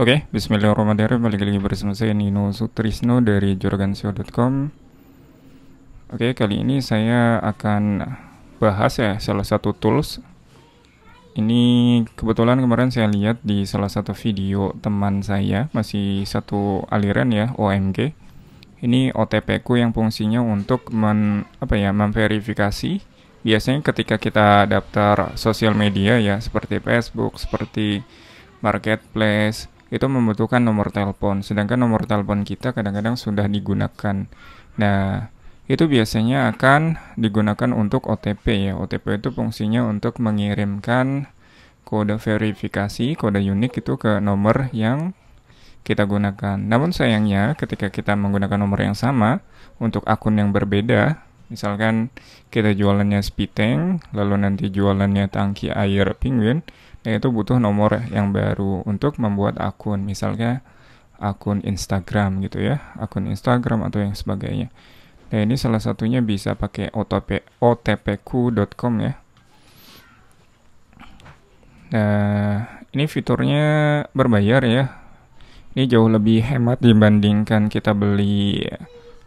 Oke, okay, bismillahirrahmanirrahim. Balik lagi bersama saya Nino Sutrisno dari jorgansio.com. Oke, okay, kali ini saya akan bahas ya salah satu tools. Ini kebetulan kemarin saya lihat di salah satu video teman saya, masih satu aliran ya, OMG. Ini OTP ku yang fungsinya untuk men apa ya, memverifikasi biasanya ketika kita daftar sosial media ya seperti Facebook, seperti marketplace, itu membutuhkan nomor telepon sedangkan nomor telepon kita kadang-kadang sudah digunakan nah itu biasanya akan digunakan untuk OTP ya OTP itu fungsinya untuk mengirimkan kode verifikasi kode unik itu ke nomor yang kita gunakan namun sayangnya ketika kita menggunakan nomor yang sama untuk akun yang berbeda Misalkan kita jualannya speed tank, lalu nanti jualannya tangki air penguin, nah itu butuh nomor yang baru untuk membuat akun, misalnya akun Instagram gitu ya, akun Instagram atau yang sebagainya. Nah ini salah satunya bisa pakai otp, otpq.com ya. Nah ini fiturnya berbayar ya. Ini jauh lebih hemat dibandingkan kita beli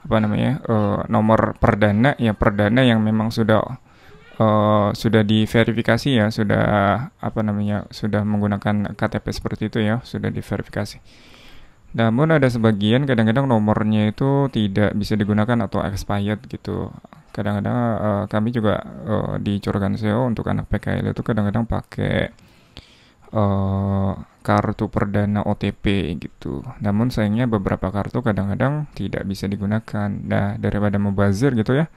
apa namanya uh, nomor perdana ya perdana yang memang sudah uh, sudah diverifikasi ya sudah apa namanya sudah menggunakan KTP seperti itu ya sudah diverifikasi. Namun ada sebagian kadang-kadang nomornya itu tidak bisa digunakan atau expired gitu. Kadang-kadang uh, kami juga uh, di SEO untuk anak PKL itu kadang-kadang pakai uh, kartu perdana OTP gitu. Namun sayangnya beberapa kartu kadang-kadang tidak bisa digunakan. Nah, daripada mubazir gitu ya.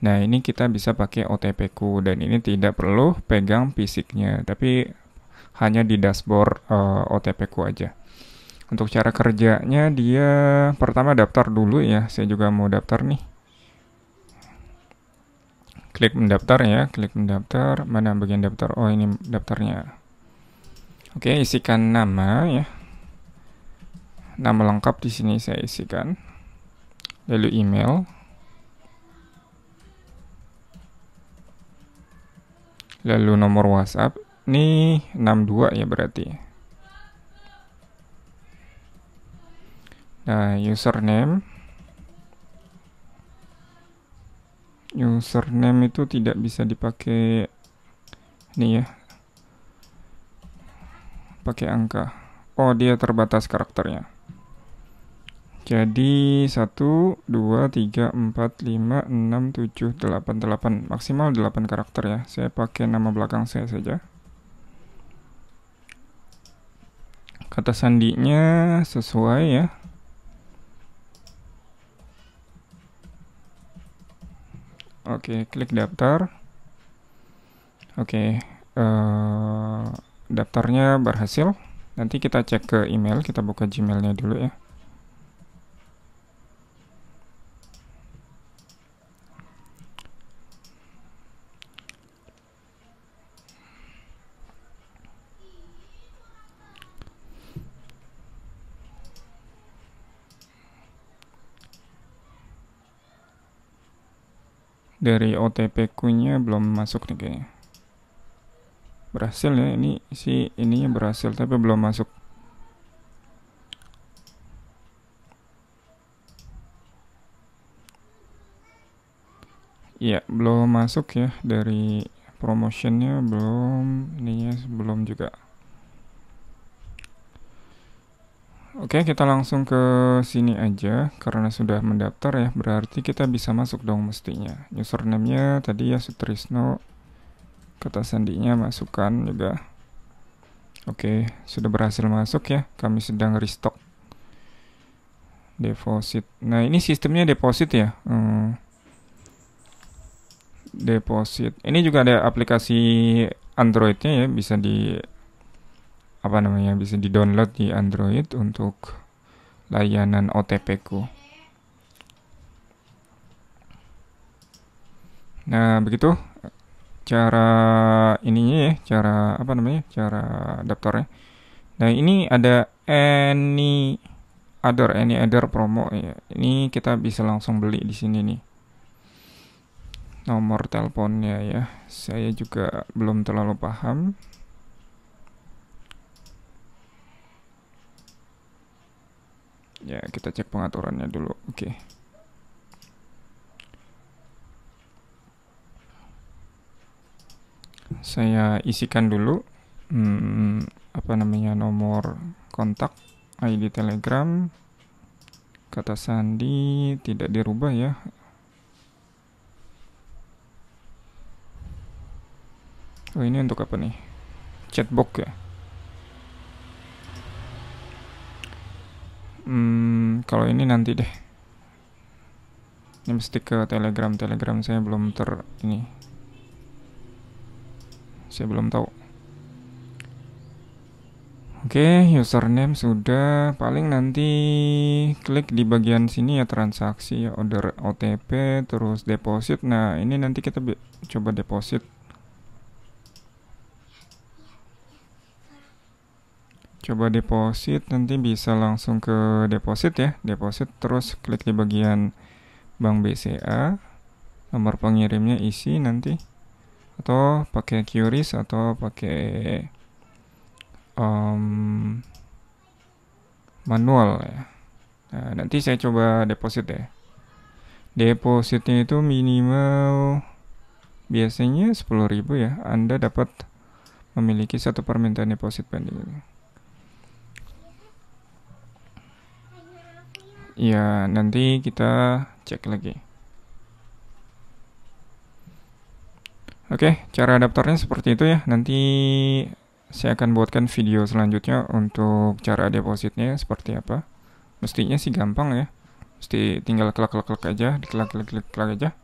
Nah, ini kita bisa pakai OTP ku dan ini tidak perlu pegang fisiknya, tapi hanya di dashboard uh, eh, OTP ku aja. Untuk cara kerjanya dia pertama daftar dulu ya. Saya juga mau daftar nih. Klik mendaftar ya, klik mendaftar. Mana bagian daftar? Oh, ini daftarnya. Oke, isikan nama ya. Nama lengkap di sini saya isikan. Lalu email. Lalu nomor WhatsApp. Ini 62 ya berarti. Nah, username. Username itu tidak bisa dipakai ini ya, pakai angka. Oh, dia terbatas karakternya. Jadi 1, 2, 3, 4, 5, 6, 7, 8, 8. Maksimal 8 karakter ya. Saya pakai nama belakang saya saja. Kata sandinya sesuai ya. Oke, klik daftar. Oke, uh, daftarnya berhasil nanti kita cek ke email kita buka gmailnya dulu ya dari OTP-ku nya belum masuk nih kayaknya berhasil ya ini si ininya berhasil tapi belum masuk ya belum masuk ya dari promotionnya belum ininya belum juga Oke kita langsung ke sini aja karena sudah mendaftar ya berarti kita bisa masuk dong mestinya username-nya tadi ya Sutrisno kata sandinya masukkan juga oke sudah berhasil masuk ya kami sedang restock deposit nah ini sistemnya deposit ya hmm. deposit ini juga ada aplikasi Androidnya ya bisa di apa namanya bisa di download di Android untuk layanan OTP ku nah begitu cara ininya ya, cara apa namanya? cara adaptornya. Nah, ini ada any other any other promo ya. Ini kita bisa langsung beli di sini nih. Nomor teleponnya ya. Saya juga belum terlalu paham. Ya, kita cek pengaturannya dulu. Oke. Okay. saya isikan dulu hmm, apa namanya nomor kontak ID Telegram kata sandi tidak dirubah ya oh ini untuk apa nih chatbox ya hmm, kalau ini nanti deh ini mesti ke telegram telegram saya belum ter ini saya belum tahu Oke, okay, username sudah. Paling nanti klik di bagian sini ya transaksi, ya, order OTP, terus deposit. Nah, ini nanti kita coba deposit. Coba deposit, nanti bisa langsung ke deposit ya. Deposit terus klik di bagian Bank BCA. Nomor pengirimnya isi nanti atau pakai QRIS atau pakai um, manual ya. Nah, nanti saya coba deposit ya. Depositnya itu minimal biasanya 10.000 ya. Anda dapat memiliki satu permintaan deposit pending. Ya, nanti kita cek lagi. Oke, cara adaptornya seperti itu ya. Nanti saya akan buatkan video selanjutnya untuk cara depositnya seperti apa. Mestinya sih gampang ya. Mesti tinggal klik-klik-klik aja, diklik-klik-klik aja.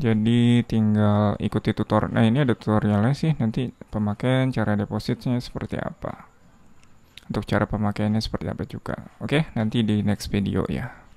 Jadi tinggal ikuti tutorial. Nah, ini ada tutorialnya sih. Nanti pemakaian cara depositnya seperti apa. Untuk cara pemakaiannya seperti apa juga. Oke, nanti di next video ya.